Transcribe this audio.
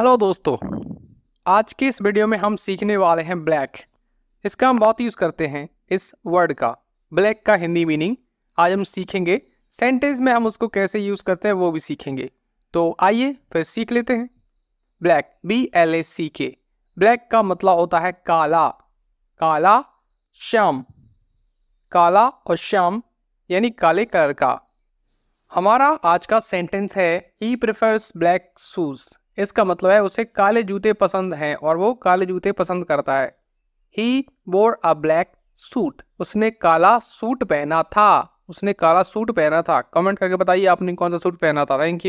hello दोस्तों आज के इस वीडियो में हम सीखने वाले हैं ब्लैक इसका हम बहुत यूज़ करते हैं इस वर्ड का ब्लैक का हिंदी मीनिंग आज हम सीखेंगे सेंटेंस में हम उसको कैसे यूज़ करते हैं वो भी सीखेंगे तो आइए फिर सीख लेते हैं black B L A C K black का मतलब होता है काला काला श्याम काला और श्याम यानी काले कलर का हमारा आज का सेंटेंस है ही प्रेफर्स ब्लैक शूज़ इसका मतलब है उसे काले जूते पसंद हैं और वो काले जूते पसंद करता है he wore a black suit उसने काला सूट पहना था उसने काला सूट पहना था कमेंट करके बताइए आपने कौन सा सूट पहना था थैंक यू